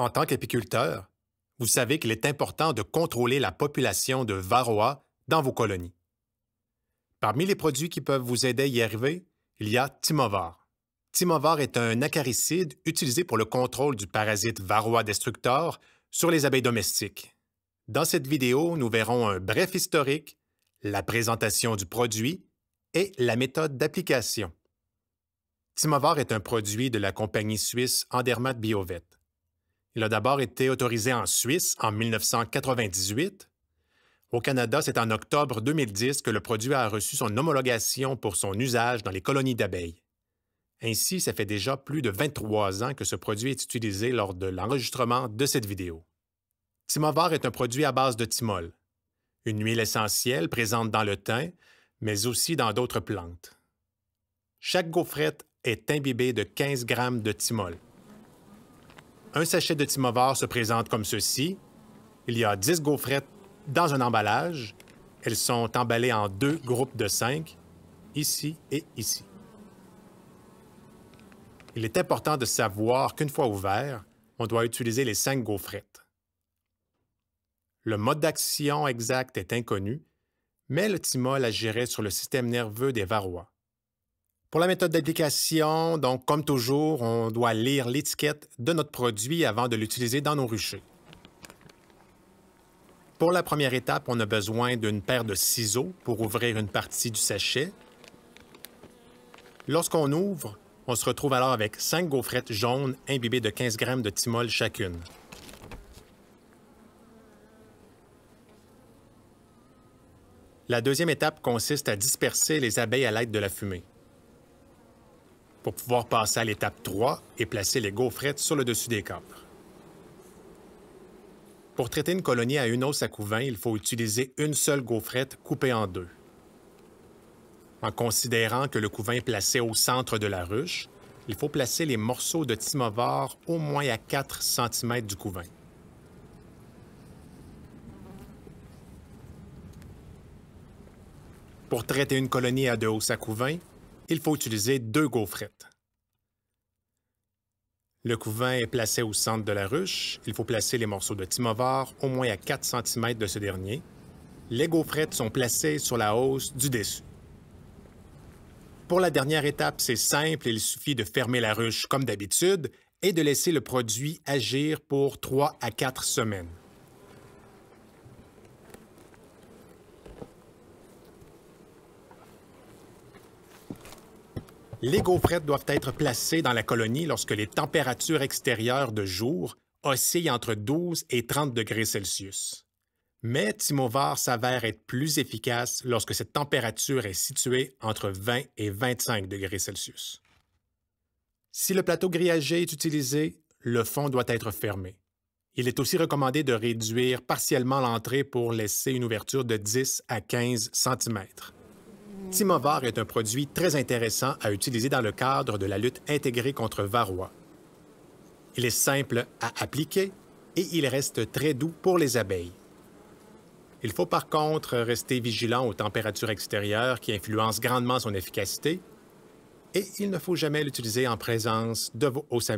En tant qu'apiculteur, vous savez qu'il est important de contrôler la population de varroa dans vos colonies. Parmi les produits qui peuvent vous aider à y arriver, il y a Timovar. Timovar est un acaricide utilisé pour le contrôle du parasite varroa destructeur sur les abeilles domestiques. Dans cette vidéo, nous verrons un bref historique, la présentation du produit et la méthode d'application. Timovar est un produit de la compagnie suisse Andermatt Biovet. Il a d'abord été autorisé en Suisse en 1998. Au Canada, c'est en octobre 2010 que le produit a reçu son homologation pour son usage dans les colonies d'abeilles. Ainsi, ça fait déjà plus de 23 ans que ce produit est utilisé lors de l'enregistrement de cette vidéo. Timovar est un produit à base de thymol, une huile essentielle présente dans le thym, mais aussi dans d'autres plantes. Chaque gaufrette est imbibée de 15 grammes de thymol. Un sachet de timovar se présente comme ceci. Il y a 10 gaufrettes dans un emballage. Elles sont emballées en deux groupes de cinq, ici et ici. Il est important de savoir qu'une fois ouvert, on doit utiliser les cinq gaufrettes. Le mode d'action exact est inconnu, mais le timol agirait sur le système nerveux des varois pour la méthode d'application, donc comme toujours, on doit lire l'étiquette de notre produit avant de l'utiliser dans nos ruchers. Pour la première étape, on a besoin d'une paire de ciseaux pour ouvrir une partie du sachet. Lorsqu'on ouvre, on se retrouve alors avec cinq gaufrettes jaunes imbibées de 15 grammes de thymol chacune. La deuxième étape consiste à disperser les abeilles à l'aide de la fumée pour pouvoir passer à l'étape 3 et placer les gaufrettes sur le dessus des câmbres. Pour traiter une colonie à une hausse à couvain, il faut utiliser une seule gaufrette coupée en deux. En considérant que le couvain est placé au centre de la ruche, il faut placer les morceaux de timovar au moins à 4 cm du couvain. Pour traiter une colonie à deux hausses à couvain, il faut utiliser deux gaufrettes. Le couvain est placé au centre de la ruche. Il faut placer les morceaux de timovar au moins à 4 cm de ce dernier. Les gaufrettes sont placées sur la hausse du dessus. Pour la dernière étape, c'est simple, il suffit de fermer la ruche comme d'habitude et de laisser le produit agir pour trois à quatre semaines. les gaufrettes doivent être placées dans la colonie lorsque les températures extérieures de jour oscillent entre 12 et 30 degrés Celsius. Mais Timovar s'avère être plus efficace lorsque cette température est située entre 20 et 25 degrés Celsius. Si le plateau grillagé est utilisé, le fond doit être fermé. Il est aussi recommandé de réduire partiellement l'entrée pour laisser une ouverture de 10 à 15 cm. Timovar est un produit très intéressant à utiliser dans le cadre de la lutte intégrée contre Varroa. Il est simple à appliquer et il reste très doux pour les abeilles. Il faut par contre rester vigilant aux températures extérieures qui influencent grandement son efficacité et il ne faut jamais l'utiliser en présence de vos hausses à